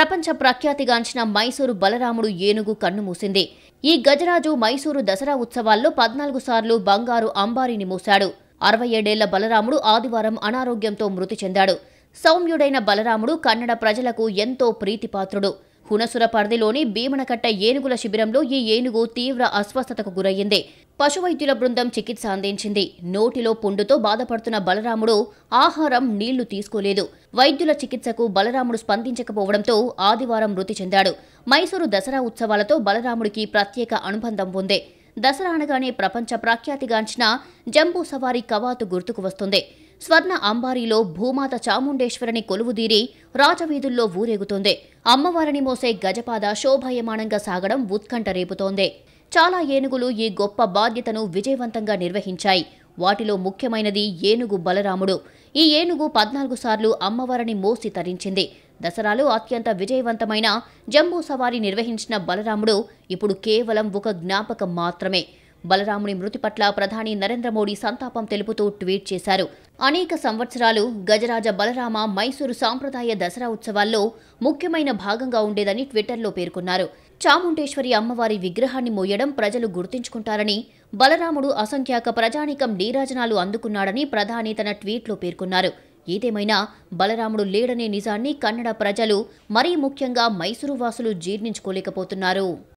ప్రపంచ ప్రఖ్యాతిగాంచిన మైసూరు బలరాముడు ఏనుగు కన్ను మూసింది ఈ గజరాజు మైసూరు దసరా ఉత్సవాల్లో పద్నాలుగు సార్లు బంగారు అంబారీని మూశాడు అరవై ఏడేళ్ల బలరాముడు ఆదివారం అనారోగ్యంతో మృతి చెందాడు సౌమ్యుడైన బలరాముడు కన్నడ ప్రజలకు ఎంతో ప్రీతిపాత్రుడు హునసుర పరిధిలోని భీమనకట్ట ఏనుగుల శిబిరంలో ఈ ఏనుగు తీవ్ర అస్వస్థతకు గురయ్యింది పశువైద్యుల బృందం చికిత్స అందించింది నోటిలో పుండుతో బాధపడుతున్న బలరాముడు ఆహారం నీళ్లు తీసుకోలేదు వైద్యుల చికిత్సకు బలరాముడు స్పందించకపోవడంతో ఆదివారం మృతి చెందాడు మైసూరు దసరా ఉత్సవాలతో బలరాముడికి ప్రత్యేక అనుబంధం ఉంది దసరా అనగానే ప్రపంచ ప్రఖ్యాతిగాంచిన జంబూ సవారీ కవాతు గుర్తుకు వస్తుంది స్వర్ణ అంబారీలో భూమాత చాముండేశ్వరిని కొలువుదీరి రాజవీధుల్లో ఊరేగుతోంది అమ్మవారిని మోసే గజపాద శోభాయమానంగా సాగడం ఉత్కంఠ రేపుతోంది చాలా ఏనుగులు ఈ గొప్ప బాధ్యతను విజయవంతంగా నిర్వహించాయి వాటిలో ముఖ్యమైనది ఏనుగు బలరాముడు ఈ ఏనుగు పద్నాలుగు సార్లు అమ్మవారిని మోసి తరించింది దసరాలో అత్యంత విజయవంతమైన జంబూ సవారీ నిర్వహించిన బలరాముడు ఇప్పుడు కేవలం ఒక జ్ఞాపకం మాత్రమే బలరాముని మృతి పట్ల ప్రధాని నరేంద్ర మోడీ సంతాపం తెలుపుతూ ట్వీట్ చేశారు అనేక సంవత్సరాలు గజరాజ బలరామ మైసూరు సాంప్రదాయ దసరా ఉత్సవాల్లో ముఖ్యమైన భాగంగా ఉండేదని ట్విట్టర్లో పేర్కొన్నారు చాముండేశ్వరి అమ్మవారి విగ్రహాన్ని మోయడం ప్రజలు గుర్తుంచుకుంటారని బలరాముడు అసంఖ్యాక ప్రజానీకం నీరాజనాలు అందుకున్నాడని ప్రధాని తన ట్వీట్లో పేర్కొన్నారు ఏదేమైనా బలరాముడు లేడనే నిజాన్ని కన్నడ ప్రజలు మరీ ముఖ్యంగా మైసూరు వాసులు జీర్ణించుకోలేకపోతున్నారు